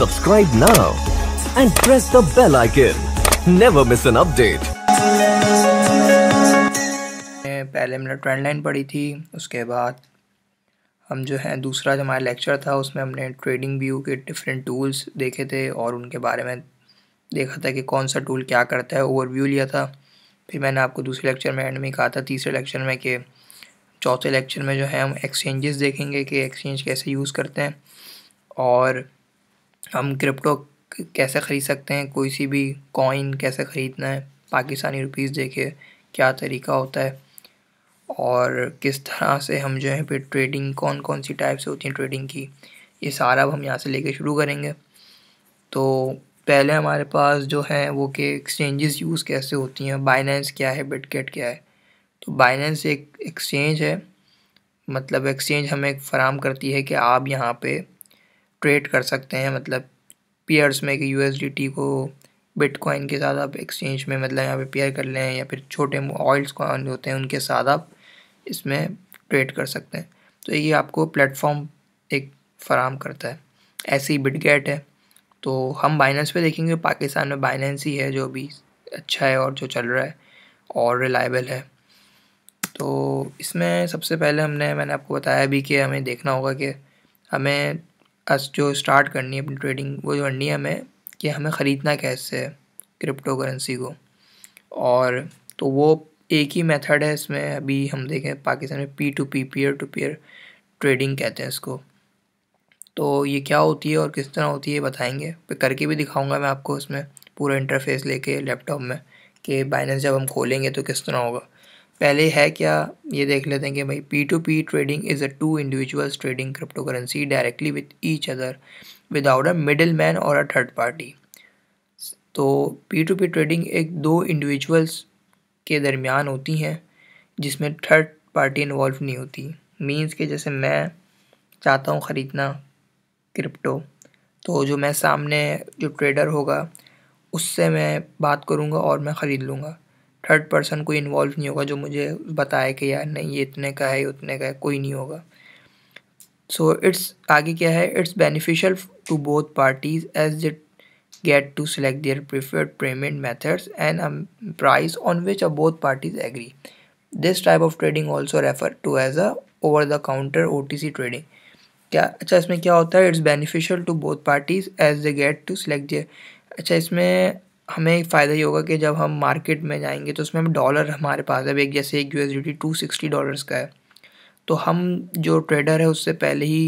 Subscribe now and press the bell icon. Never miss an update. पहले हमने trend line पढ़ी थी उसके बाद हम जो है दूसरा जो हमारा लेक्चर था उसमें हमने ट्रेडिंग व्यू के डिफरेंट टूल्स देखे थे और उनके बारे में देखा था कि कौन सा टूल क्या करता है ओवरव्यू लिया था फिर मैंने आपको दूसरे लेक्चर में एंड में कहा था तीसरे लेक्चर में कि चौथे लेक्चर में जो है हम एक्सचेंजेस देखेंगे कि एक्सचेंज कैसे यूज़ करते हैं और हम क्रिप्टो कैसे ख़रीद सकते हैं कोई सी भी कॉइन कैसे ख़रीदना है पाकिस्तानी रुपीस देखिए क्या तरीका होता है और किस तरह से हम जो है फिर ट्रेडिंग कौन कौन सी टाइप से होती है ट्रेडिंग की ये सारा अब हम यहाँ से लेके शुरू करेंगे तो पहले हमारे पास जो है वो कि एक्सचेंजेस यूज़ कैसे होती हैं बाइनेंस क्या है बिटकेट क्या है तो बाइनेंस एक एक्सचेंज है मतलब एक्सचेंज हमें फराम करती है कि आप यहाँ पे ट्रेड कर सकते हैं मतलब पेयर्स में कि यू को बिटकॉइन के साथ आप एक्सचेंज में मतलब यहाँ पे पेयर कर लें या फिर छोटे ऑयल्स कॉइन होते हैं उनके साथ आप इसमें ट्रेड कर सकते हैं तो ये आपको प्लेटफॉर्म एक फराम करता है ऐसे ही बिटगेट है तो हम बाइनेंस पे देखेंगे पाकिस्तान में बाइनेंस ही है जो भी अच्छा है और जो चल रहा है और रिलायबल है तो इसमें सबसे पहले हमने मैंने आपको बताया भी कि हमें देखना होगा कि हमें जो स्टार्ट करनी है अपनी ट्रेडिंग वो करनी है हमें कि हमें ख़रीदना कैसे है क्रिप्टो करेंसी को और तो वो एक ही मेथड है इसमें अभी हम देखें पाकिस्तान में P to P peer to peer trading कहते हैं इसको तो ये क्या होती है और किस तरह होती है बताएंगे फिर करके भी दिखाऊंगा मैं आपको इसमें पूरा इंटरफेस लेके लैपटॉप में कि बाइनेंस जब हम खोलेंगे तो किस तरह होगा पहले है क्या ये देख लेते हैं कि भाई P to P trading is a two individuals trading crypto currency directly with each other without a middle man or a third party तो पी टू पी ट्रेडिंग एक दो इंडिविजुअल्स के दरमियान होती हैं जिसमें थर्ड पार्टी इन्वॉल्व नहीं होती मीन्स के जैसे मैं चाहता हूँ ख़रीदना क्रिप्टो तो जो मैं सामने जो ट्रेडर होगा उससे मैं बात करूँगा और मैं ख़रीद लूँगा थर्ड पर्सन कोई इन्वॉल्व नहीं होगा जो मुझे बताए कि यार नहीं ये इतने का है उतने का है कोई नहीं होगा सो so, इट्स आगे क्या है it's beneficial to both parties as it get to select their preferred payment methods and price on which are both parties agree this type of trading also refer to as a over the counter O T C trading क्या अच्छा इसमें क्या होता है it's beneficial to both parties as they get to select their अच्छा इसमें हमें एक फ़ायदा ही होगा कि जब हम मार्केट में जाएंगे तो उसमें हम डॉलर हमारे पास अब एक जैसे एक U S D two sixty dollars का है तो हम जो ट्रेडर है उससे पहले ही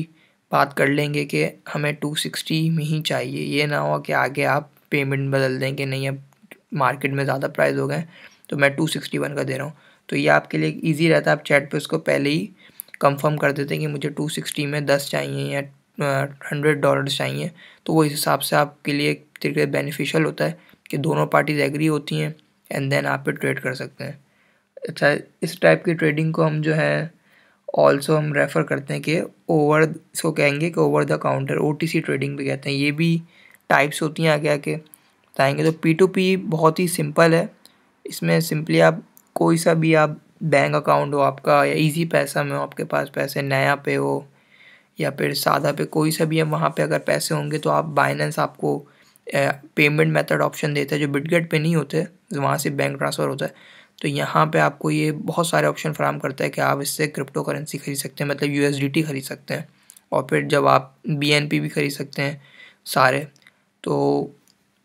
बात कर लेंगे कि हमें टू सिक्सटी में ही चाहिए ये ना हो कि आगे आप पेमेंट बदल दें कि नहीं अब मार्केट में ज़्यादा प्राइस हो गए तो मैं टू सिक्सटी वन का दे रहा हूँ तो ये आपके लिए ईजी रहता है आप चैट पर उसको पहले ही कंफर्म कर देते हैं कि मुझे टू सिक्सटी में दस चाहिए या हंड्रेड डॉलर्स चाहिए तो वो इस हिसाब से आपके लिए तरीके बेनिफिशियल होता है कि दोनों पार्टीज एग्री होती हैं एंड देन आप पे ट्रेड कर सकते हैं अच्छा इस टाइप की ट्रेडिंग को हम जो है ऑल्सो हम रेफ़र करते हैं कि ओवर इसको कहेंगे कि over the counter O trading भी कहते हैं ये भी टाइप्स होती हैं आगे आके बताएंगे तो पी टू पी बहुत ही सिंपल है इसमें सिंपली आप कोई सा भी आप बैंक अकाउंट हो आपका या इजी पैसा में हो आपके पास पैसे नया पे हो या फिर सादा पे कोई सा भी है वहाँ पे अगर पैसे होंगे तो आप बाइनेंस आपको पेमेंट मेथड ऑप्शन देता है जो बिटगेट पे नहीं होते वहाँ से बैंक ट्रांसफ़र होता है तो यहाँ पे आपको ये बहुत सारे ऑप्शन फ्राहम करता है कि आप इससे क्रिप्टो करेंसी खरीद सकते हैं मतलब यू खरीद सकते हैं और फिर जब आप बी भी खरीद सकते हैं सारे तो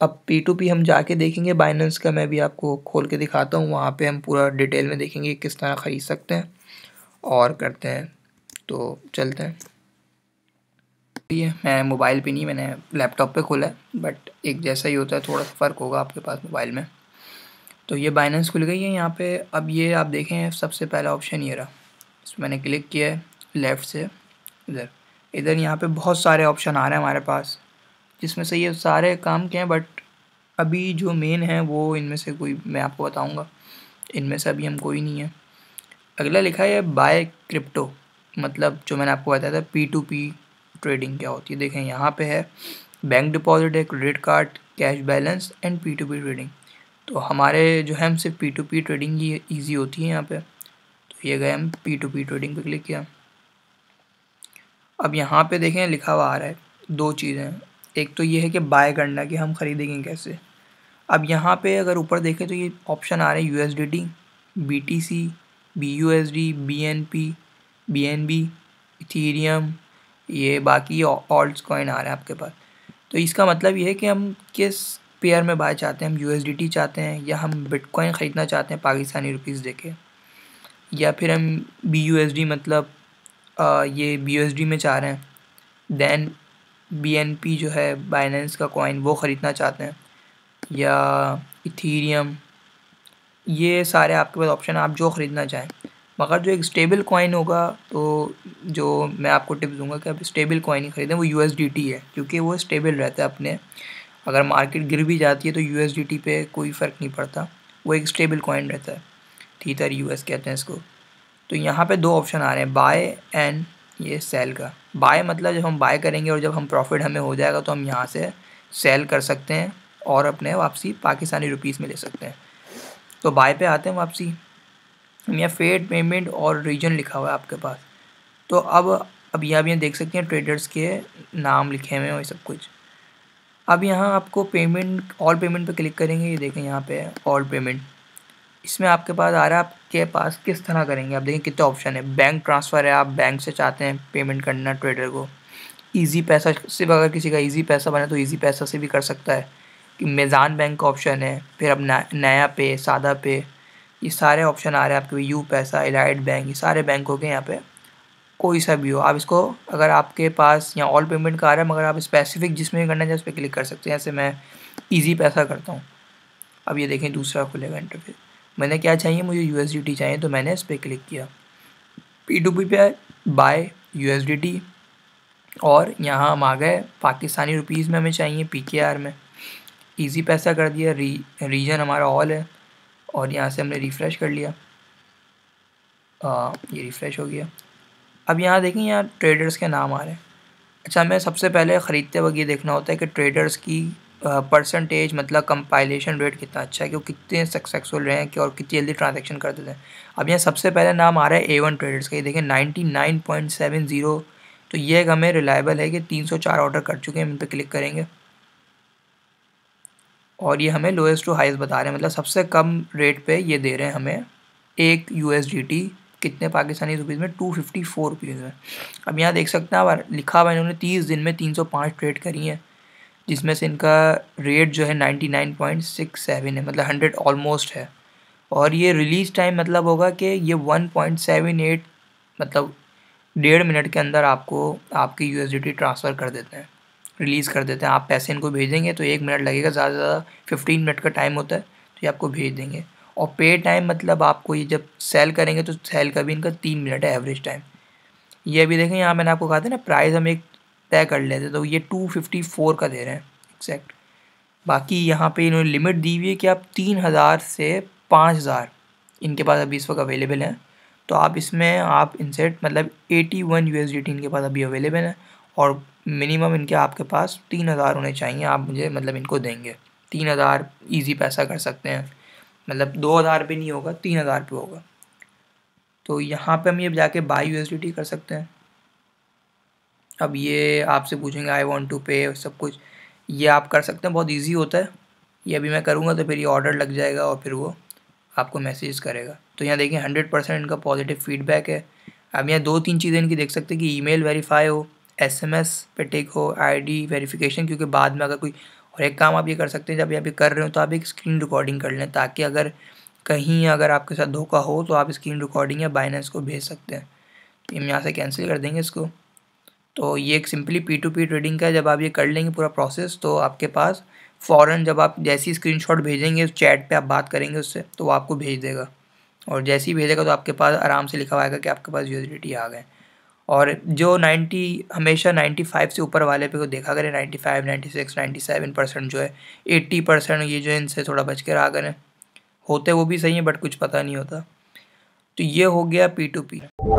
अब पी टू पी हम जाके देखेंगे बाइनेंस का मैं भी आपको खोल के दिखाता हूँ वहाँ पे हम पूरा डिटेल में देखेंगे किस तरह ख़रीद सकते हैं और करते हैं तो चलते हैं सकती है मैं मोबाइल पे नहीं मैंने लैपटॉप पे खोला है बट एक जैसा ही होता है थोड़ा सा फ़र्क होगा आपके पास मोबाइल में तो ये बाइनेंस खुल गई है यहाँ पे अब ये आप देखें सबसे पहला ऑप्शन ये रहा इस पर मैंने क्लिक किया है लेफ़्ट से इधर इधर यहाँ पर बहुत सारे ऑप्शन आ रहे हैं हमारे पास जिसमें से ये सारे काम के हैं बट अभी जो मेन है वो इनमें से कोई मैं आपको बताऊँगा इनमें से अभी हम कोई नहीं है अगला लिखा है बाय क्रिप्टो मतलब जो मैंने आपको बताया था पी टू पी ट्रेडिंग क्या होती है देखें यहाँ पे है बैंक डिपॉजिट है credit card cash balance and P to P trading तो हमारे जो है हम सिर्फ पी टू पी ट्रेडिंग ही ईजी होती है यहाँ पे तो ये गए हम पी टू पी ट्रेडिंग पे क्लिक किया अब यहाँ पे देखें लिखा हुआ आ रहा है दो चीज़ें एक तो ये है कि बाय करना कि हम ख़रीदेंगे कैसे अब यहाँ पे अगर ऊपर देखें तो ये ऑप्शन आ रहे हैं U S D T B T C B U S D B N P B N B Ethereum ये बाकी ऑल्ट कॉइन आ रहे हैं आपके पास तो इसका मतलब ये है कि हम किस पेयर में बाय चाहते हैं हम यू चाहते हैं या हम बिटकॉइन ख़रीदना चाहते हैं पाकिस्तानी रुपीज़ देके या फिर हम बी मतलब आ, ये बी में चाह रहे हैं दैन बी जो है बाइनेंस का कॉइन वो ख़रीदना चाहते हैं या इथीरियम ये सारे आपके पास ऑप्शन आप जो ख़रीदना चाहें मगर जो एक स्टेबल कॉइन होगा तो जो मैं आपको टिप दूंगा कि आप स्टेबल कॉइन ही ख़रीदें वो यू है क्योंकि वो स्टेबल रहता है अपने अगर मार्केट गिर भी जाती है तो यू पे कोई फ़र्क नहीं पड़ता वो एक स्टेबल कॉइन रहता है थीतर यू कहते हैं इसको तो यहाँ पे दो ऑप्शन आ रहे हैं बाय एंड ये सेल का बाय मतलब जब हम बाय करेंगे और जब हम प्रॉफिट हमें हो जाएगा तो हम यहाँ से सेल कर सकते हैं और अपने वापसी पाकिस्तानी रुपीस में ले सकते हैं तो बाय पे आते हैं वापसी या फेड पेमेंट और रीजन लिखा हुआ है आपके पास तो अब अब यहाँ भी देख सकते हैं ट्रेडर्स के नाम लिखे हुए हैं सब कुछ अब यहाँ आपको पेमेंट ऑल पेमेंट पर क्लिक करेंगे ये देखें यहाँ पे ऑल पेमेंट इसमें आपके पास आ रहा है आपके पास किस तरह करेंगे आप देखें कितने ऑप्शन है बैंक ट्रांसफ़र है आप बैंक से चाहते हैं पेमेंट करना ट्रेडर को ईजी पैसा सिर्फ अगर किसी का ईजी पैसा बने तो ईजी पैसा से भी कर सकता है कि मेज़ान बैंक का ऑप्शन है फिर अब नया पे सादा पे ये सारे ऑप्शन आ रहे हैं आपके यू पैसा एलाइड बैंक ये सारे बैंक हो गए यहाँ पे कोई सा भी हो आप इसको अगर आपके पास यहाँ ऑल पेमेंट का आ रहा है मगर आप स्पेसिफिक जिसमें भी करना चाहें उस पर क्लिक कर सकते हैं जैसे मैं ईजी पैसा करता हूँ अब ये देखें दूसरा खुलेगा इंटरफेस मैंने क्या चाहिए मुझे यू चाहिए तो मैंने इस पर क्लिक किया पी टू पी पे बाय यू और यहाँ हम आ गए पाकिस्तानी रुपीज़ में हमें चाहिए पी के आर में ईजी पैसा कर दिया री रीजन हमारा ऑल है और यहाँ से हमने रिफ़्रेश कर लिया आ, ये रिफ़्रेश हो गया अब यहाँ देखें यहाँ ट्रेडर्स के नाम आ रहे हैं अच्छा हमें सबसे पहले ख़रीदते वक्त ये देखना होता है कि ट्रेडर्स की परसेंटेज मतलब कंपाइलेशन रेट कितना अच्छा है कि वो कितने सक्सेसफुल रहे हैं कि और कितनी जल्दी ट्रांजेक्शन कर देते हैं अब यहाँ सबसे पहले नाम आ रहा है ए वन ट्रेडर्स का ये देखें ninety nine point seven zero तो ये हमें रिलायबल है कि तीन सौ चार ऑर्डर कर चुके हैं इन पर क्लिक करेंगे और ये हमें लोएस्ट टू हाइस्ट बता रहे हैं मतलब सबसे कम रेट पे ये दे रहे हैं हमें एक यू कितने पाकिस्तानी रुपीज़ में टू फिफ्टी फोर रुपीज़ में अब यहाँ देख सकते हैं अब लिखा हुआ इन्होंने तीस दिन में तीन सौ पाँच ट्रेड करी हैं जिसमें से इनका रेट जो है ninety nine point six seven है मतलब हंड्रेड ऑलमोस्ट है और ये रिलीज टाइम मतलब होगा कि ये वन पॉइंट सेवन एट मतलब डेढ़ मिनट के अंदर आपको आपकी यू ट्रांसफ़र कर देते हैं रिलीज़ कर देते हैं आप पैसे इनको भेज देंगे तो एक मिनट लगेगा ज़्यादा से ज़्यादा फिफ्टीन मिनट का टाइम होता है तो ये आपको भेज देंगे और पे टाइम मतलब आपको ये जब सेल करेंगे तो सेल का भी इनका तीन मिनट है एवरेज टाइम ये अभी देखें यहाँ मैंने आपको कहा था ना प्राइस हम एक तय कर लेते तो ये टू फिफ्टी फोर का दे रहे हैं एक्जैक्ट बाकी यहाँ पे इन्होंने लिमिट दी हुई है कि आप तीन हज़ार से पाँच हज़ार इनके पास अभी इस वक्त अवेलेबल हैं तो आप इसमें आप इनसेट मतलब एटी वन यू इनके पास अभी अवेलेबल है और मिनिमम इनके आपके पास तीन हज़ार होने चाहिए आप मुझे मतलब इनको देंगे तीन हज़ार ईजी पैसा कर सकते हैं मतलब दो हज़ार भी नहीं होगा तीन हज़ार पे होगा तो यहाँ पे हम ये जाके बाई यू कर सकते हैं अब ये आपसे पूछेंगे आई वॉन्ट टू पे सब कुछ ये आप कर सकते हैं बहुत ईजी होता है ये अभी मैं करूँगा तो फिर ये ऑर्डर लग जाएगा और फिर वो आपको मैसेज करेगा तो यहाँ देखिए हंड्रेड परसेंट इनका पॉजिटिव फीडबैक है अब यहाँ दो तीन चीज़ें इनकी देख सकते हैं कि ईमेल वेरीफाई हो एस एम एस पे टेक हो आई डी वेरीफिकेशन क्योंकि बाद में अगर कोई और एक काम आप ये कर सकते हैं जब ये अभी कर रहे हो तो आप एक स्क्रीन रिकॉर्डिंग कर लें ताकि अगर कहीं अगर आपके साथ धोखा हो तो आप स्क्रीन रिकॉर्डिंग या बाइनेंस को भेज सकते हैं तो हम यहाँ से कैंसिल कर देंगे इसको तो ये एक simply P to P trading का जब आप ये कर लेंगे पूरा प्रोसेस तो आपके पास फ़ौरन जब आप जैसी शॉट भेजेंगे उस चैट पर आप बात करेंगे उससे तो वो आपको भेज देगा और जैसे ही भेजेगा तो आपके पास आराम से लिखा हुआ आएगा कि आपके पास यूजिलिटी आ गए और जो 90 हमेशा 95 से ऊपर वाले पे को देखा करें 95, 96, 97 परसेंट जो है 80 परसेंट ये जो है इनसे थोड़ा बच के रहा करें होते वो भी सही है बट कुछ पता नहीं होता तो ये हो गया पी टू पी